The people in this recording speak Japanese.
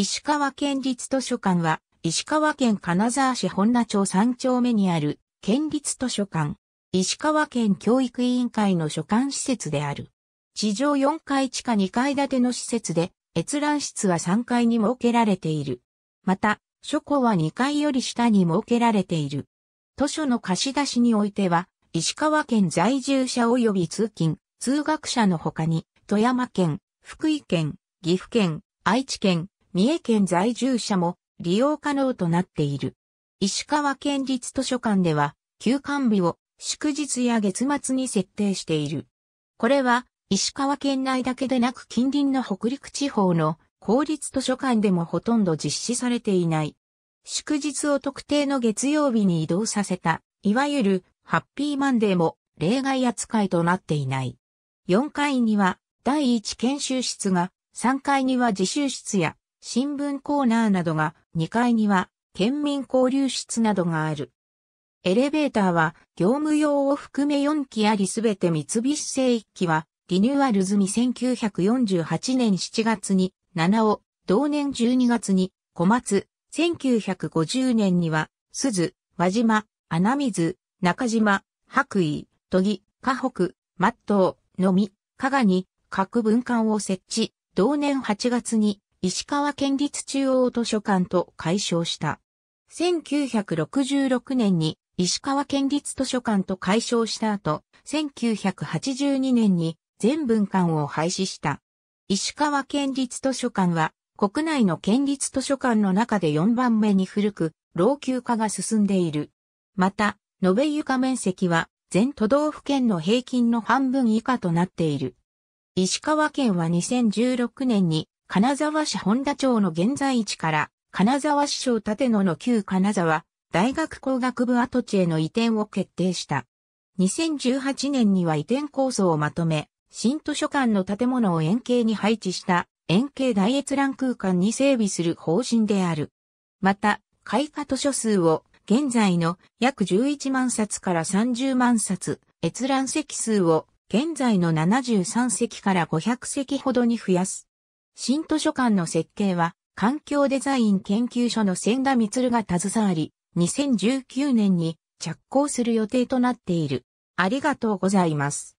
石川県立図書館は、石川県金沢市本名町三丁目にある県立図書館。石川県教育委員会の所管施設である。地上4階地下2階建ての施設で、閲覧室は3階に設けられている。また、書庫は2階より下に設けられている。図書の貸し出しにおいては、石川県在住者及び通勤、通学者の他に、富山県、福井県、岐阜県、愛知県、三重県在住者も利用可能となっている。石川県立図書館では、休館日を祝日や月末に設定している。これは、石川県内だけでなく近隣の北陸地方の公立図書館でもほとんど実施されていない。祝日を特定の月曜日に移動させた、いわゆるハッピーマンデーも例外扱いとなっていない。4階には第1研修室が、3階には自習室や新聞コーナーなどが2階には県民交流室などがある。エレベーターは業務用を含め4機ありすべて三菱製1機はリニューアル済み1948年7月に7尾、同年12月に小松、1950年には鈴、輪島、穴水、中島、白衣、都議、河北、松東、のみ、加賀に各文館を設置、同年8月に石川県立中央図書館と解消した。1966年に石川県立図書館と解消した後、1982年に全文館を廃止した。石川県立図書館は国内の県立図書館の中で4番目に古く、老朽化が進んでいる。また、延べ床面積は全都道府県の平均の半分以下となっている。石川県は2016年に金沢市本田町の現在地から、金沢市小立野の旧金沢大学工学部跡地への移転を決定した。2018年には移転構想をまとめ、新図書館の建物を円形に配置した円形大閲覧空間に整備する方針である。また、開花図書数を現在の約11万冊から30万冊、閲覧席数を現在の73席から500席ほどに増やす。新図書館の設計は、環境デザイン研究所の千田光が携わり、2019年に着工する予定となっている。ありがとうございます。